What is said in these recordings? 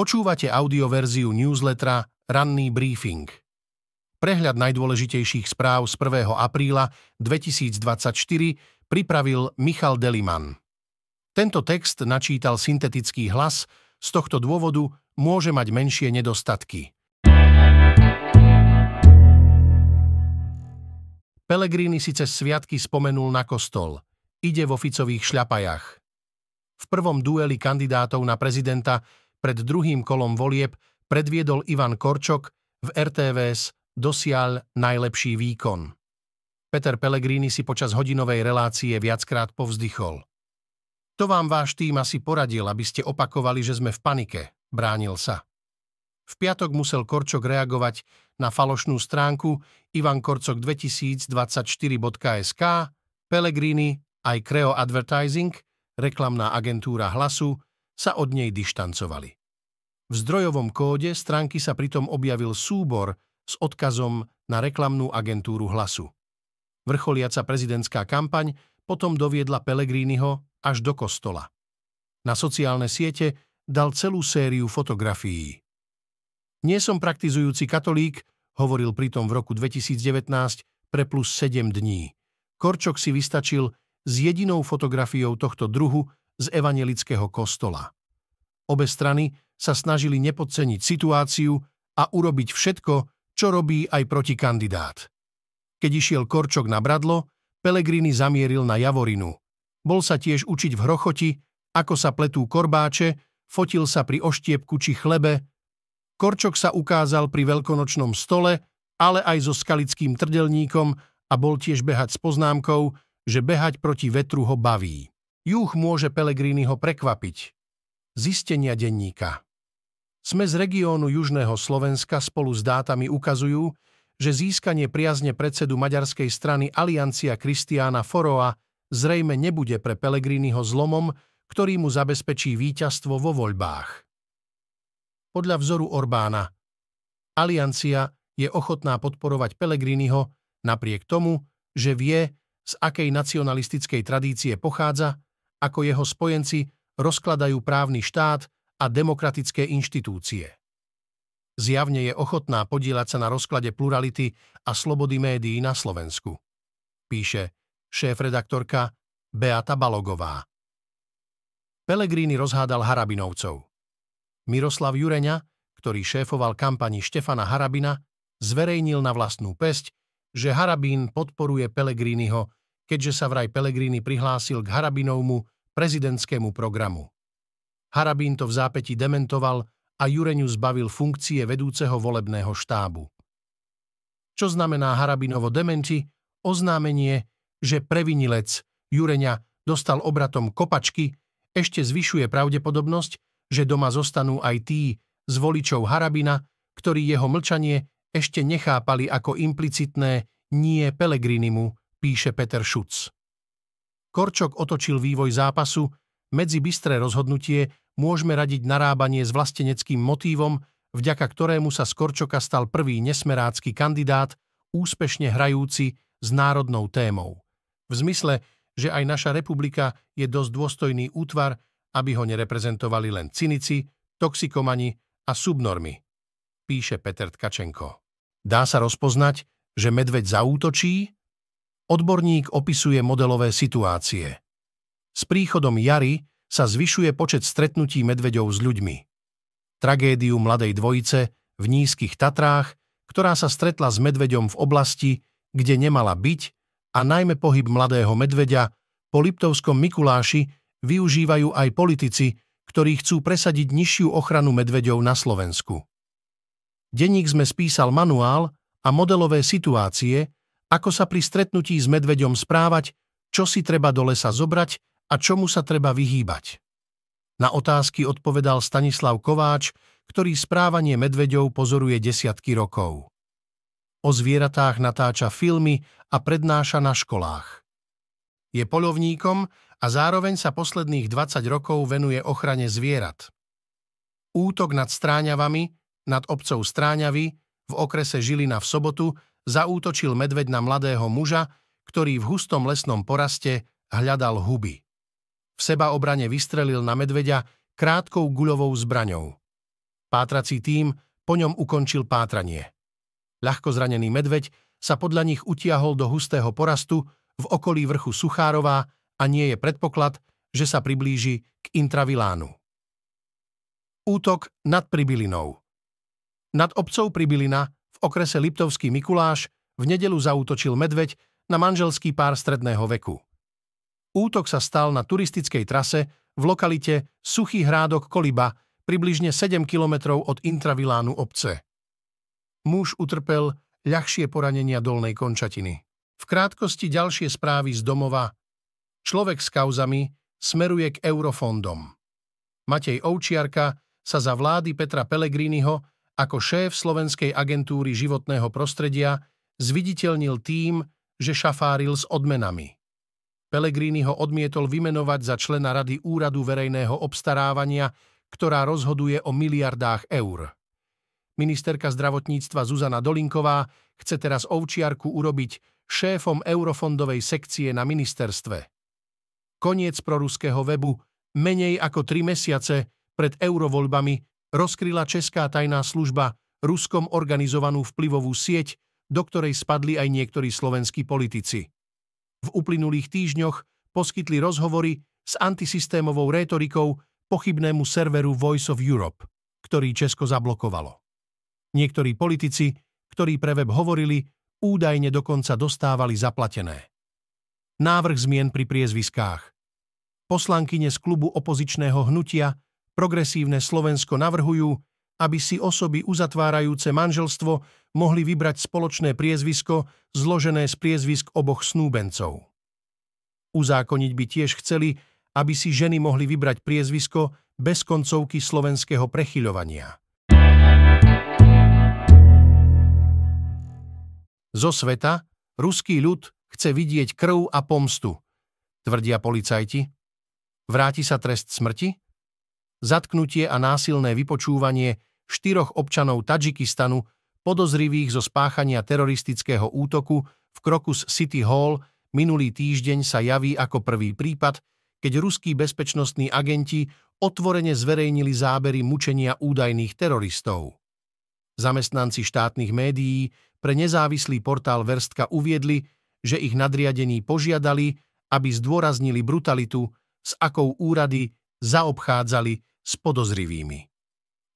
Počúvate audioverziu newslettera Ranný briefing. Prehľad najdôležitejších správ z 1. apríla 2024 pripravil Michal Deliman. Tento text načítal syntetický hlas, z tohto dôvodu môže mať menšie nedostatky. Pelegrini cez sviatky spomenul na kostol. Ide vo Ficových šľapajach. V prvom dueli kandidátov na prezidenta pred druhým kolom volieb predviedol Ivan Korčok v RTVS dosiaľ najlepší výkon. Peter Pellegrini si počas hodinovej relácie viackrát povzdychol. To vám váš tým asi poradil, aby ste opakovali, že sme v panike, bránil sa. V piatok musel Korčok reagovať na falošnú stránku ivankorcok2024.sk, Pellegrini aj Creo Advertising, reklamná agentúra Hlasu, sa od nej dištancovali. V zdrojovom kóde stránky sa pritom objavil súbor s odkazom na reklamnú agentúru hlasu. Vrcholiaca prezidentská kampaň potom doviedla Pelegriniho až do kostola. Na sociálne siete dal celú sériu fotografií. Nie som praktizujúci katolík, hovoril pritom v roku 2019 pre plus 7 dní. Korčok si vystačil s jedinou fotografiou tohto druhu z evanelického kostola. Obe strany sa snažili nepodceniť situáciu a urobiť všetko, čo robí aj protikandidát. Keď išiel Korčok na Bradlo, Pelegrini zamieril na Javorinu. Bol sa tiež učiť v hrochoti, ako sa pletú korbáče, fotil sa pri oštiepku či chlebe. Korčok sa ukázal pri veľkonočnom stole, ale aj so skalickým trdelníkom a bol tiež behať s poznámkou, že behať proti vetru ho baví. Juh môže Pelegriniho prekvapiť. Zistenia denníka Sme z regiónu Južného Slovenska spolu s dátami ukazujú, že získanie priazne predsedu maďarskej strany Aliancia Kristiána Foroa zrejme nebude pre Pelegriniho zlomom, ktorý mu zabezpečí víťazstvo vo voľbách. Podľa vzoru Orbána Aliancia je ochotná podporovať Pelegriniho napriek tomu, že vie, z akej nacionalistickej tradície pochádza ako jeho spojenci rozkladajú právny štát a demokratické inštitúcie. Zjavne je ochotná podielať sa na rozklade plurality a slobody médií na Slovensku, píše šéf-redaktorka Beata Balogová. Pelegrini rozhádal Harabinovcov. Miroslav Jureňa, ktorý šéfoval kampani Štefana Harabina, zverejnil na vlastnú pesť, že Harabín podporuje Pelegriniho keďže sa vraj Pelegrini prihlásil k Harabinovmu prezidentskému programu. Harabín to v zápäti dementoval a Jureňu zbavil funkcie vedúceho volebného štábu. Čo znamená Harabinovo dementi? Oznámenie, že previnilec Jureňa dostal obratom kopačky, ešte zvyšuje pravdepodobnosť, že doma zostanú aj tí z voličov Harabina, ktorí jeho mlčanie ešte nechápali ako implicitné nie Pelegrinimu, píše Peter Šuc. Korčok otočil vývoj zápasu, medzi bystré rozhodnutie môžeme radiť narábanie s vlasteneckým motívom, vďaka ktorému sa z Korčoka stal prvý nesmerácky kandidát, úspešne hrajúci s národnou témou. V zmysle, že aj naša republika je dosť dôstojný útvar, aby ho nereprezentovali len cynici, toxikomani a subnormy, píše Peter Tkačenko. Dá sa rozpoznať, že medveď zaútočí, odborník opisuje modelové situácie. S príchodom jary sa zvyšuje počet stretnutí medveďov s ľuďmi. Tragédiu mladej dvojice v nízkych Tatrách, ktorá sa stretla s medveďom v oblasti, kde nemala byť, a najmä pohyb mladého medveďa po Liptovskom Mikuláši využívajú aj politici, ktorí chcú presadiť nižšiu ochranu medveďov na Slovensku. Denník sme spísal manuál a modelové situácie, ako sa pri stretnutí s medveďom správať, čo si treba do lesa zobrať a čomu sa treba vyhýbať. Na otázky odpovedal Stanislav Kováč, ktorý správanie medveďov pozoruje desiatky rokov. O zvieratách natáča filmy a prednáša na školách. Je polovníkom a zároveň sa posledných 20 rokov venuje ochrane zvierat. Útok nad Stráňavami, nad obcov Stráňavy, v okrese Žilina v sobotu zaútočil medveď na mladého muža, ktorý v hustom lesnom poraste hľadal huby. V seba obrane vystrelil na medveďa krátkou guľovou zbraňou. Pátrací tým po ňom ukončil pátranie. Ľahko zranený medveď sa podľa nich utiahol do hustého porastu v okolí vrchu Suchárová a nie je predpoklad, že sa priblíži k intravilánu. Útok nad Pribilinou Nad obcov Pribilina okrese Liptovský Mikuláš v nedelu zautočil medveď na manželský pár stredného veku. Útok sa stal na turistickej trase v lokalite Suchý hrádok Koliba, približne 7 kilometrov od intravilánu obce. Muž utrpel ľahšie poranenia dolnej končatiny. V krátkosti ďalšie správy z domova. Človek s kauzami smeruje k eurofondom. Matej Ovčiarka sa za vlády Petra Pelegriniho ako šéf Slovenskej agentúry životného prostredia zviditeľnil tým, že šafáril s odmenami. Pelegrini ho odmietol vymenovať za člena Rady úradu verejného obstarávania, ktorá rozhoduje o miliardách eur. Ministerka zdravotníctva Zuzana Dolinková chce teraz Ovčiarku urobiť šéfom eurofondovej sekcie na ministerstve. Koniec proruského webu menej ako tri mesiace pred eurovoľbami rozkryla česká tajná služba Ruskom organizovanú vplyvovú sieť, do ktorej spadli aj niektorí slovenskí politici. V uplynulých týždňoch poskytli rozhovory s antisystémovou rétorikou pochybnému serveru Voice of Europe, ktorý Česko zablokovalo. Niektorí politici, ktorí pre web hovorili, údajne dokonca dostávali zaplatené. Návrh zmien pri priezviskách. Poslankyne z klubu opozičného hnutia progresívne Slovensko navrhujú, aby si osoby uzatvárajúce manželstvo mohli vybrať spoločné priezvisko zložené z priezvisk oboch snúbencov. Uzákoniť by tiež chceli, aby si ženy mohli vybrať priezvisko bez koncovky slovenského prechyľovania. Zo sveta ruský ľud chce vidieť krv a pomstu, tvrdia policajti. Vráti sa trest smrti? zatknutie a násilné vypočúvanie štyroch občanov Tadžikistanu podozrivých zo spáchania teroristického útoku v Krokus City Hall minulý týždeň sa javí ako prvý prípad, keď ruskí bezpečnostní agenti otvorene zverejnili zábery mučenia údajných teroristov. Zamestnanci štátnych médií pre nezávislý portál Verstka uviedli, že ich nadriadení požiadali, aby zdôraznili brutalitu, s akou úrady zaobchádzali s podozrivými.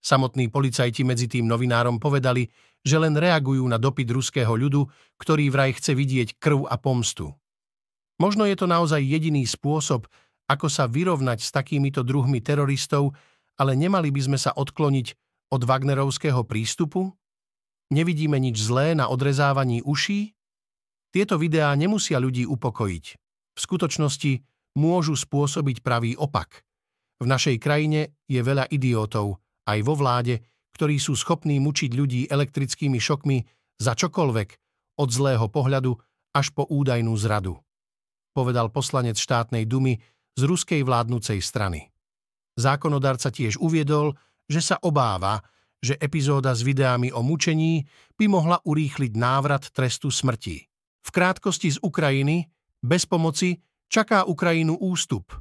Samotní policajti medzi tým novinárom povedali, že len reagujú na dopyt ruského ľudu, ktorý vraj chce vidieť krv a pomstu. Možno je to naozaj jediný spôsob, ako sa vyrovnať s takýmito druhmi teroristov, ale nemali by sme sa odkloniť od Wagnerovského prístupu? Nevidíme nič zlé na odrezávaní uší? Tieto videá nemusia ľudí upokojiť. V skutočnosti môžu spôsobiť pravý opak – v našej krajine je veľa idiotov, aj vo vláde, ktorí sú schopní mučiť ľudí elektrickými šokmi za čokoľvek, od zlého pohľadu až po údajnú zradu, povedal poslanec štátnej dumy z ruskej vládnucej strany. Zákonodarca tiež uviedol, že sa obáva, že epizóda s videami o mučení by mohla urýchliť návrat trestu smrti. V krátkosti z Ukrajiny, bez pomoci, čaká Ukrajinu ústup –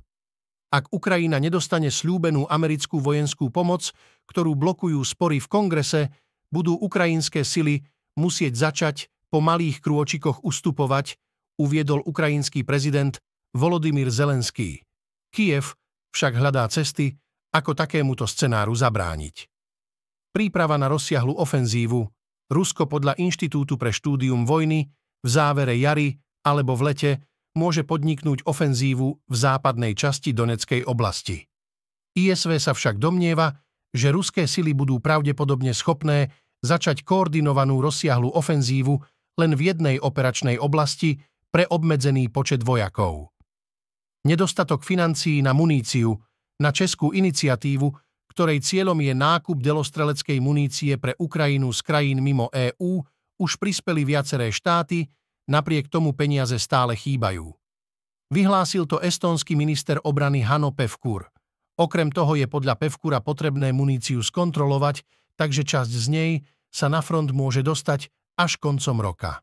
ak Ukrajina nedostane slúbenú americkú vojenskú pomoc, ktorú blokujú spory v kongrese, budú ukrajinské sily musieť začať po malých krôčikoch ustupovať, uviedol ukrajinský prezident Volodymyr Zelenský. Kiev však hľadá cesty, ako takémuto scenáru zabrániť. Príprava na rozsiahlu ofenzívu Rusko podľa Inštitútu pre štúdium vojny v závere jary alebo v lete môže podniknúť ofenzívu v západnej časti Doneckej oblasti. ISV sa však domnieva, že ruské sily budú pravdepodobne schopné začať koordinovanú rozsiahlu ofenzívu len v jednej operačnej oblasti pre obmedzený počet vojakov. Nedostatok financií na muníciu, na českú iniciatívu, ktorej cieľom je nákup delostreleckej munície pre Ukrajinu z krajín mimo EÚ, už prispeli viaceré štáty, napriek tomu peniaze stále chýbajú. Vyhlásil to estónsky minister obrany Hano Pevkur. Okrem toho je podľa Pevkura potrebné muníciu skontrolovať, takže časť z nej sa na front môže dostať až koncom roka.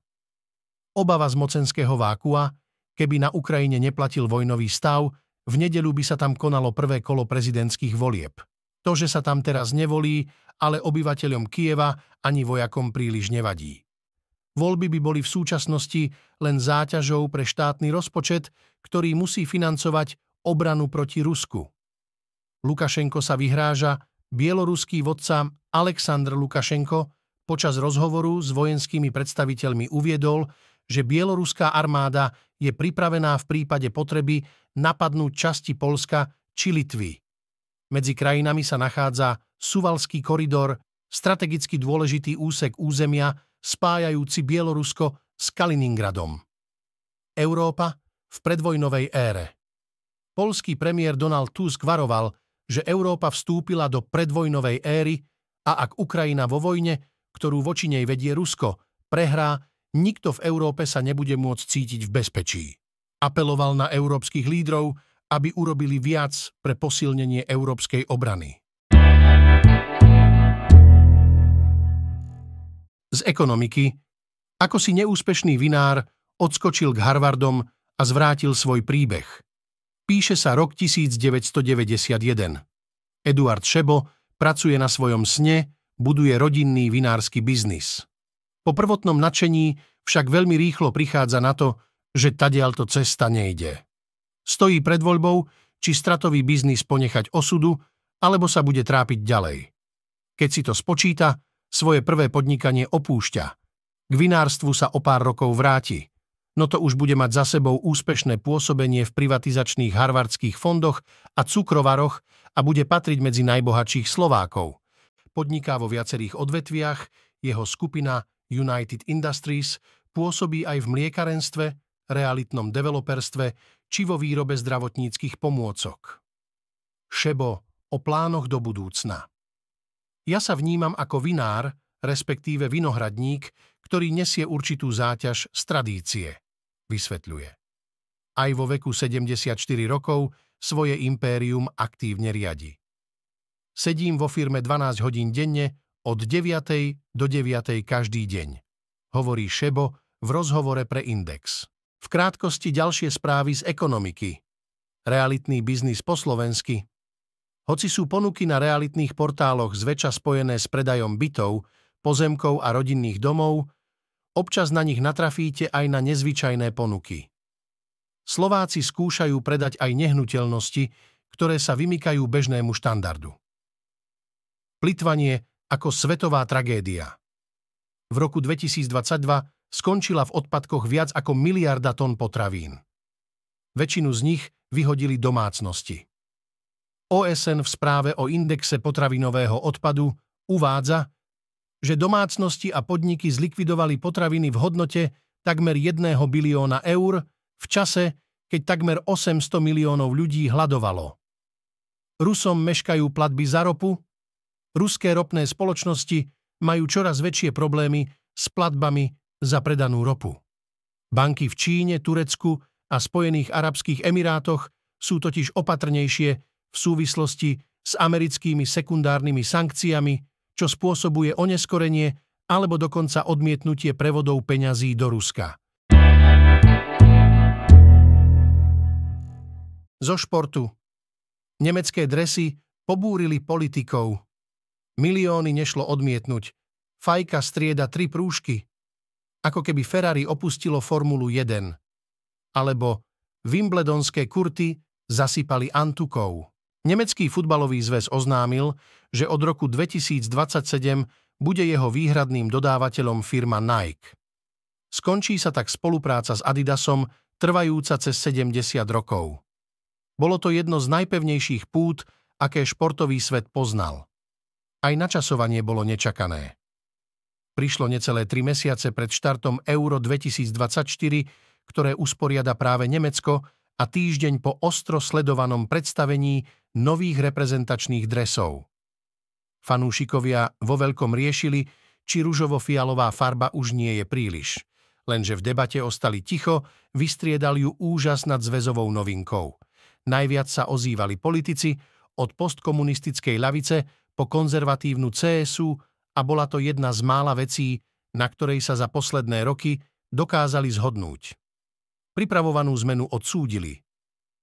Obava z mocenského vákua, keby na Ukrajine neplatil vojnový stav, v nedeľu by sa tam konalo prvé kolo prezidentských volieb. To, že sa tam teraz nevolí, ale obyvateľom Kieva ani vojakom príliš nevadí. Voľby by boli v súčasnosti len záťažou pre štátny rozpočet, ktorý musí financovať obranu proti Rusku. Lukašenko sa vyhráža, bieloruský vodca Aleksandr Lukašenko počas rozhovoru s vojenskými predstaviteľmi uviedol, že bieloruská armáda je pripravená v prípade potreby napadnúť časti Polska či Litvy. Medzi krajinami sa nachádza Suvalský koridor, strategicky dôležitý úsek územia, spájajúci Bielorusko s Kaliningradom. Európa v predvojnovej ére. Polský premiér Donald Tusk varoval, že Európa vstúpila do predvojnovej éry a ak Ukrajina vo vojne, ktorú voči nej vedie Rusko, prehrá, nikto v Európe sa nebude môcť cítiť v bezpečí. Apeloval na európskych lídrov, aby urobili viac pre posilnenie európskej obrany. z ekonomiky, ako si neúspešný vinár odskočil k Harvardom a zvrátil svoj príbeh. Píše sa rok 1991. Eduard Šebo pracuje na svojom sne, buduje rodinný vinársky biznis. Po prvotnom nadšení však veľmi rýchlo prichádza na to, že tadialto cesta nejde. Stojí pred voľbou, či stratový biznis ponechať osudu, alebo sa bude trápiť ďalej. Keď si to spočíta, svoje prvé podnikanie opúšťa. K vinárstvu sa o pár rokov vráti. No to už bude mať za sebou úspešné pôsobenie v privatizačných harvardských fondoch a cukrovaroch a bude patriť medzi najbohatších Slovákov. Podniká vo viacerých odvetviach, jeho skupina United Industries pôsobí aj v mliekarenstve, realitnom developerstve či vo výrobe zdravotníckých pomôcok. Šebo o plánoch do budúcna. Ja sa vnímam ako vinár, respektíve vinohradník, ktorý nesie určitú záťaž z tradície, vysvetľuje. Aj vo veku 74 rokov svoje impérium aktívne riadi. Sedím vo firme 12 hodín denne od 9. do 9. každý deň, hovorí Šebo v rozhovore pre Index. V krátkosti ďalšie správy z ekonomiky. Realitný biznis po slovensky hoci sú ponuky na realitných portáloch zväčša spojené s predajom bytov, pozemkov a rodinných domov, občas na nich natrafíte aj na nezvyčajné ponuky. Slováci skúšajú predať aj nehnuteľnosti, ktoré sa vymykajú bežnému štandardu. Plitvanie ako svetová tragédia. V roku 2022 skončila v odpadkoch viac ako miliarda tón potravín. Väčšinu z nich vyhodili domácnosti. OSN v správe o indexe potravinového odpadu uvádza, že domácnosti a podniky zlikvidovali potraviny v hodnote takmer 1 bilióna eur v čase, keď takmer 800 miliónov ľudí hladovalo. Rusom meškajú platby za ropu, ruské ropné spoločnosti majú čoraz väčšie problémy s platbami za predanú ropu. Banky v Číne, Turecku a Spojených arabských emirátoch sú totiž opatrnejšie v súvislosti s americkými sekundárnymi sankciami, čo spôsobuje oneskorenie alebo dokonca odmietnutie prevodov peňazí do Ruska. Zo športu. Nemecké dresy pobúrili politikov. Milióny nešlo odmietnuť. Fajka strieda tri prúžky. Ako keby Ferrari opustilo Formulu 1. Alebo Wimbledonské kurty zasypali antukou. Nemecký futbalový zväz oznámil, že od roku 2027 bude jeho výhradným dodávateľom firma Nike. Skončí sa tak spolupráca s Adidasom, trvajúca cez 70 rokov. Bolo to jedno z najpevnejších pút, aké športový svet poznal. Aj načasovanie bolo nečakané. Prišlo necelé tri mesiace pred štartom Euro 2024, ktoré usporiada práve Nemecko a týždeň po ostro sledovanom predstavení nových reprezentačných dresov. Fanúšikovia vo veľkom riešili, či ružovo-fialová farba už nie je príliš. Lenže v debate ostali ticho, vystriedal ju úžas nad zväzovou novinkou. Najviac sa ozývali politici, od postkomunistickej lavice po konzervatívnu CSU a bola to jedna z mála vecí, na ktorej sa za posledné roky dokázali zhodnúť. Pripravovanú zmenu odsúdili.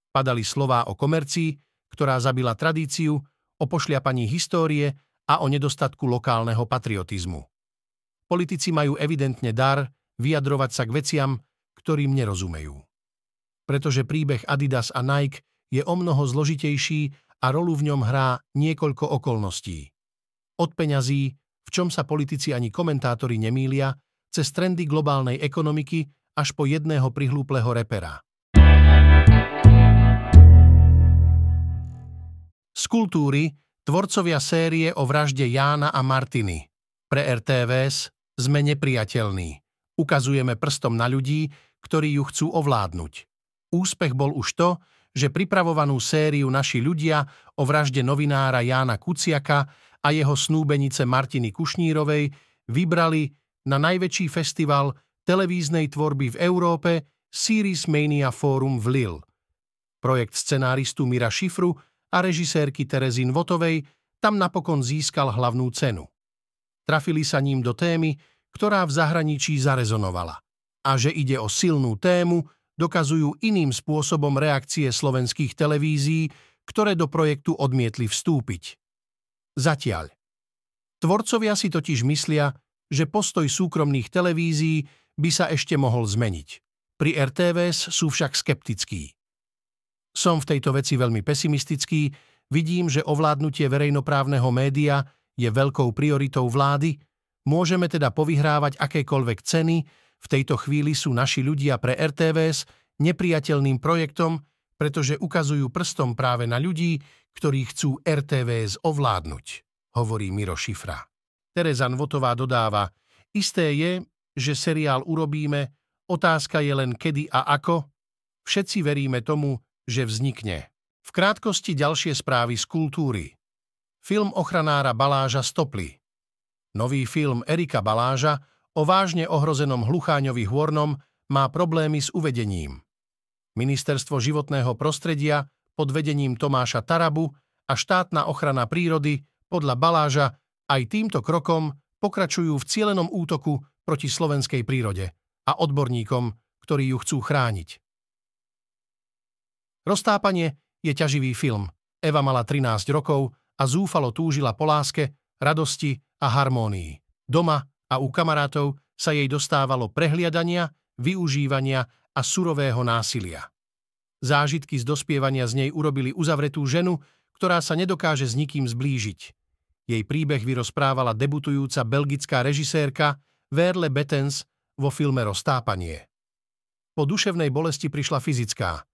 Padali slová o komercii, ktorá zabila tradíciu, o pošliapaní histórie a o nedostatku lokálneho patriotizmu. Politici majú evidentne dar vyjadrovať sa k veciam, ktorým nerozumejú. Pretože príbeh Adidas a Nike je o mnoho zložitejší a rolu v ňom hrá niekoľko okolností. Od peňazí, v čom sa politici ani komentátori nemýlia, cez trendy globálnej ekonomiky až po jedného prihlúpleho repera. z kultúry tvorcovia série o vražde Jána a Martiny. Pre RTVS sme nepriateľní. Ukazujeme prstom na ľudí, ktorí ju chcú ovládnuť. Úspech bol už to, že pripravovanú sériu naši ľudia o vražde novinára Jána Kuciaka a jeho snúbenice Martiny Kušnírovej vybrali na najväčší festival televíznej tvorby v Európe Series Mania Forum v Lille. Projekt scenáristu Mira Šifru a režisérky Terezin Votovej tam napokon získal hlavnú cenu. Trafili sa ním do témy, ktorá v zahraničí zarezonovala. A že ide o silnú tému, dokazujú iným spôsobom reakcie slovenských televízií, ktoré do projektu odmietli vstúpiť. Zatiaľ. Tvorcovia si totiž myslia, že postoj súkromných televízií by sa ešte mohol zmeniť. Pri RTVS sú však skeptickí. Som v tejto veci veľmi pesimistický, vidím, že ovládnutie verejnoprávneho média je veľkou prioritou vlády, môžeme teda povyhrávať akékoľvek ceny, v tejto chvíli sú naši ľudia pre RTVS nepriateľným projektom, pretože ukazujú prstom práve na ľudí, ktorí chcú RTVS ovládnuť, hovorí Miro Šifra. Tereza Nvotová dodáva, isté je, že seriál urobíme, otázka je len kedy a ako. Všetci veríme tomu, že vznikne. V krátkosti ďalšie správy z kultúry. Film ochranára Baláža Stopli. Nový film Erika Baláža o vážne ohrozenom hlucháňovi Hvornom má problémy s uvedením. Ministerstvo životného prostredia pod vedením Tomáša Tarabu a štátna ochrana prírody podľa Baláža aj týmto krokom pokračujú v cielenom útoku proti slovenskej prírode a odborníkom, ktorí ju chcú chrániť. Roztápanie je ťaživý film. Eva mala 13 rokov a zúfalo túžila po láske, radosti a harmónii. Doma a u kamarátov sa jej dostávalo prehliadania, využívania a surového násilia. Zážitky z dospievania z nej urobili uzavretú ženu, ktorá sa nedokáže s nikým zblížiť. Jej príbeh vyrozprávala debutujúca belgická režisérka Verle Betens vo filme Roztápanie. Po duševnej bolesti prišla fyzická –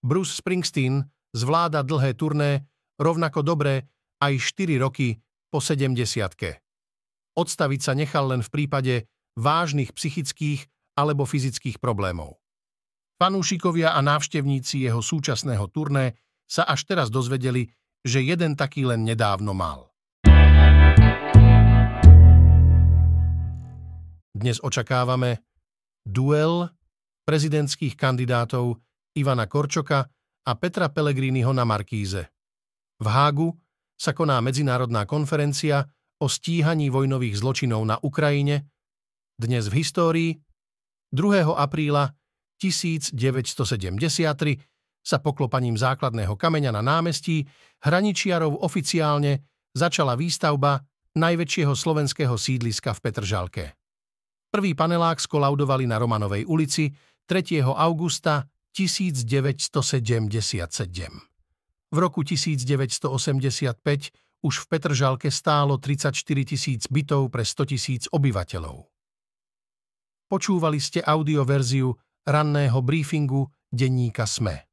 Bruce Springsteen zvláda dlhé turné rovnako dobre aj 4 roky po 70 -ke. Odstaviť sa nechal len v prípade vážnych psychických alebo fyzických problémov. Fanúšikovia a návštevníci jeho súčasného turné sa až teraz dozvedeli, že jeden taký len nedávno mal. Dnes očakávame duel prezidentských kandidátov Ivana Korčoka a Petra Pelegriniho na Markíze. V Hágu sa koná medzinárodná konferencia o stíhaní vojnových zločinov na Ukrajine, dnes v histórii, 2. apríla 1973 sa poklopaním základného kameňa na námestí Hraničiarov oficiálne začala výstavba najväčšieho slovenského sídliska v Petržalke. Prvý panelák skolaudovali na Romanovej ulici 3. augusta 1977. V roku 1985 už v Petržalke stálo 34 tisíc bytov pre 100 tisíc obyvateľov. Počúvali ste audioverziu ranného briefingu denníka SME.